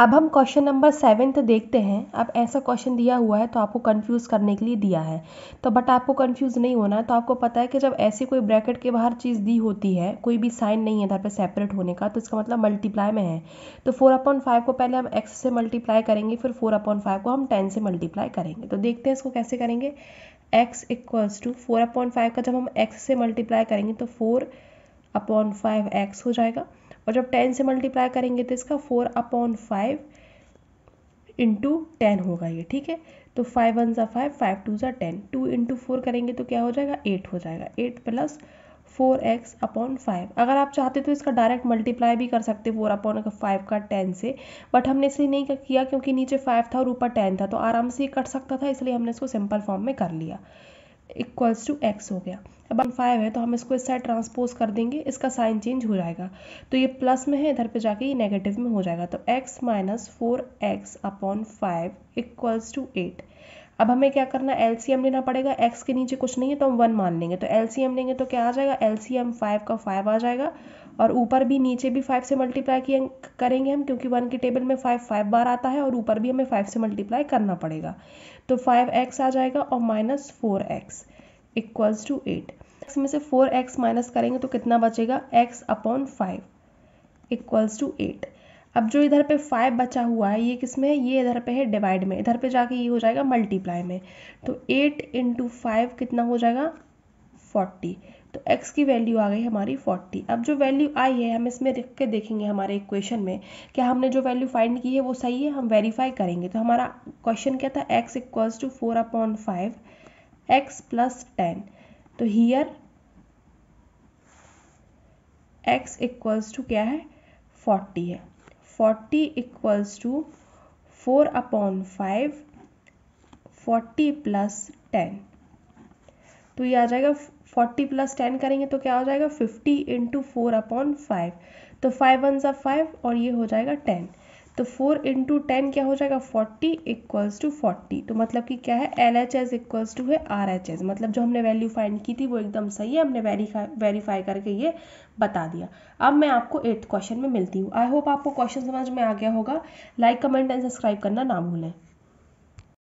अब हम question number seventh देखते हैं अब ऐसा क्वेश्चन दिया हुआ है तो आपको कंफ्यूज करने के लिए दिया है तो बट आपको कंफ्यूज नहीं होना है तो आपको पता है कि जब ऐसी कोई ब्रैकेट के बाहर चीज़ दी होती है कोई भी साइन नहीं है इधर पे सेपरेट होने का तो इसका मतलब मल्टीप्लाई में है तो फोर अपॉइंट फाइव को पहले हम एक्स से मल्टीप्लाई करेंगे फिर फोर अपॉइंट फाइव को हम टेन से मल्टीप्लाई करेंगे तो देखते हैं इसको कैसे करेंगे X equals to four upon five का जब हम एक्स से मल्टीप्लाई करेंगे तो फोर अपॉइंट फाइव एक्स हो जाएगा और जब टेन से मल्टीप्लाई करेंगे तो इसका four upon five into ten होगा ये ठीक है तो फाइव वन ज़ा फाइव फाइव टू ज़ा टेन टू इंटू फोर करेंगे तो क्या हो जाएगा एट हो जाएगा eight plus four X upon five अगर आप चाहते तो इसका डायरेक्ट मल्टीप्लाई भी कर सकते फोर अपॉन फाइव का टेन से बट हमने इसलिए नहीं किया क्योंकि नीचे फाइव था और ऊपर टेन था तो आराम से कट सकता था इसलिए हमने इसको सिंपल फॉर्म में कर लिया इक्वल्स टू एक्स हो गया अब हम फाइव है तो हम इसको इस साइड ट्रांसपोज कर देंगे इसका साइन चेंज हो जाएगा तो ये प्लस में है इधर पे जाके ये नेगेटिव में हो जाएगा तो X minus four X upon five equals to eight अब हमें क्या करना है एलसीएम लेना पड़ेगा एक्स के नीचे कुछ नहीं है तो हम वन मान लेंगे तो एलसीएम लेंगे तो क्या आ जाएगा एलसीएम फाइव का फाइव आ जाएगा और ऊपर भी नीचे भी फाइव से मल्टीप्लाई करेंगे हम क्योंकि वन की टेबल में फाइव फाइव बार आता है और ऊपर भी हमें फाइव से मल्टीप्लाई करना पड़ेगा तो फाइव एक्स आ जाएगा और minus four X equals to eight X में से फोर एक्स माइनस करेंगे तो कितना बचेगा X upon five equals to eight अब जो इधर पे फाइव बचा हुआ है ये किस में है ये इधर पे है डिवाइड में इधर पे जाके ये हो जाएगा मल्टीप्लाई में तो एट इंटू फाइव कितना हो जाएगा फोर्टी तो x की वैल्यू आ गई हमारी 40 अब जो वैल्यू आई है हम इसमें रख के देखेंगे हमारे इक्वेशन में क्या हमने जो वैल्यू फाइंड की है वो सही है हम वेरीफाई करेंगे तो हमारा क्वेश्चन क्या था x equals to four upon five X plus ten तो हियर x इक्वल्स टू क्या है 40 है 40 equals to four upon five forty plus ten तो ये आ जाएगा फोर्टी प्लस टेन करेंगे तो क्या हो जाएगा fifty into four upon five तो फाइव वन सा फाइव और ये हो जाएगा टेन तो फोर इंटू टेन क्या हो जाएगा फोर्टी इक्वल्स टू फोर्टी तो मतलब कि क्या है L H S equals to है आर एच एस मतलब जो हमने वैल्यू फाइंड की थी वो एकदम सही है हमने वेरीफाई वेरीफाई करके ये बता दिया अब मैं आपको एट्थ क्वेश्चन में मिलती हूँ आई होप आपको क्वेश्चन समझ में आ गया होगा लाइक कमेंट एंड सब्सक्राइब करना ना भूलें